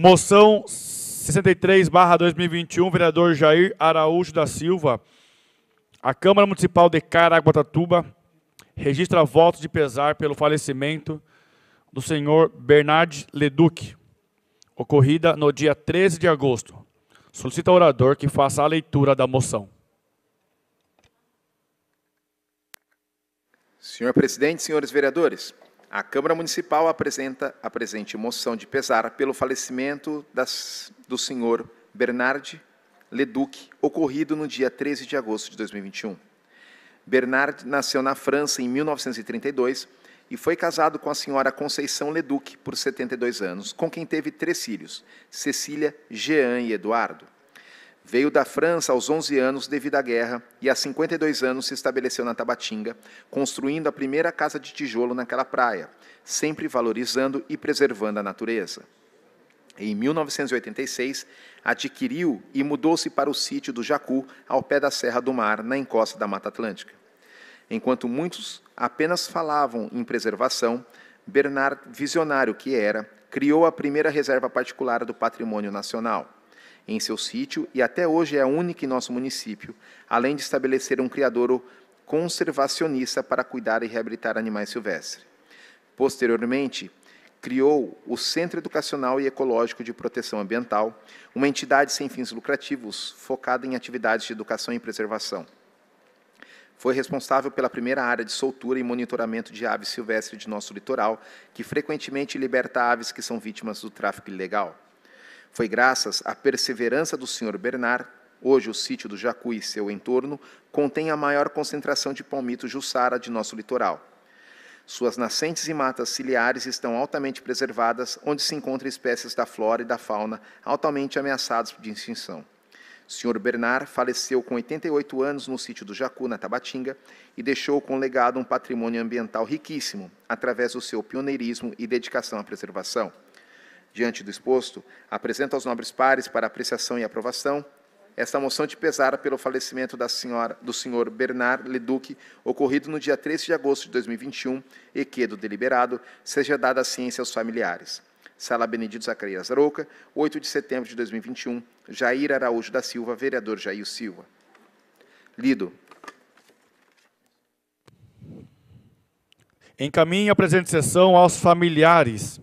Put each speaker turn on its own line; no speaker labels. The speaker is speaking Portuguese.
Moção 63 2021, vereador Jair Araújo da Silva. A Câmara Municipal de Caraguatatuba registra votos de pesar pelo falecimento do senhor Bernard Leduc, ocorrida no dia 13 de agosto. Solicita ao orador que faça a leitura da moção.
Senhor presidente, senhores vereadores, a Câmara Municipal apresenta a presente moção de pesar pelo falecimento das, do senhor Bernard Leduc, ocorrido no dia 13 de agosto de 2021. Bernard nasceu na França em 1932 e foi casado com a senhora Conceição Leduc por 72 anos, com quem teve três filhos, Cecília, Jean e Eduardo. Veio da França aos 11 anos devido à guerra e, aos 52 anos, se estabeleceu na Tabatinga, construindo a primeira casa de tijolo naquela praia, sempre valorizando e preservando a natureza. Em 1986, adquiriu e mudou-se para o sítio do Jacu, ao pé da Serra do Mar, na encosta da Mata Atlântica. Enquanto muitos apenas falavam em preservação, Bernard, visionário que era, criou a primeira reserva particular do patrimônio nacional em seu sítio e até hoje é a única em nosso município, além de estabelecer um criadouro conservacionista para cuidar e reabilitar animais silvestres. Posteriormente, criou o Centro Educacional e Ecológico de Proteção Ambiental, uma entidade sem fins lucrativos focada em atividades de educação e preservação. Foi responsável pela primeira área de soltura e monitoramento de aves silvestres de nosso litoral, que frequentemente liberta aves que são vítimas do tráfico ilegal. Foi graças à perseverança do Sr. Bernard, hoje o sítio do Jacu e seu entorno contém a maior concentração de palmito jussara de nosso litoral. Suas nascentes e matas ciliares estão altamente preservadas, onde se encontram espécies da flora e da fauna altamente ameaçadas de extinção. Sr. Bernard faleceu com 88 anos no sítio do Jacu, na Tabatinga, e deixou com legado um patrimônio ambiental riquíssimo, através do seu pioneirismo e dedicação à preservação. Diante do exposto, apresento aos nobres pares para apreciação e aprovação esta moção de pesar pelo falecimento da senhora, do senhor Bernard Leduc, ocorrido no dia 13 de agosto de 2021, e que, do deliberado, seja dada a ciência aos familiares. Sala Benedito Zacarias Arouca, 8 de setembro de 2021, Jair Araújo da Silva, vereador Jair Silva. Lido.
Encaminhe a presente sessão aos familiares.